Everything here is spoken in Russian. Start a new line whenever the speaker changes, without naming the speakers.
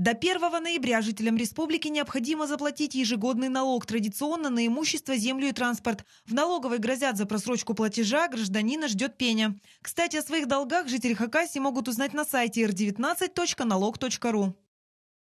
До 1 ноября жителям республики необходимо заплатить ежегодный налог традиционно на имущество, землю и транспорт. В налоговой грозят за просрочку платежа, гражданина ждет пеня. Кстати, о своих долгах жители Хакасии могут узнать на сайте r 19nalogru